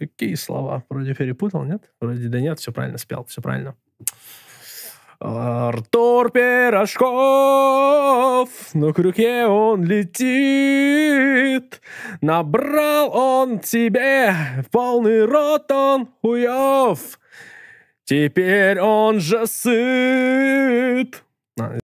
Какие слова? Вроде перепутал, нет? Вроде да нет, все правильно спел, все правильно. Артур Пирожков, на крюке он летит, набрал он тебе полный рот он хуев, теперь он же сын.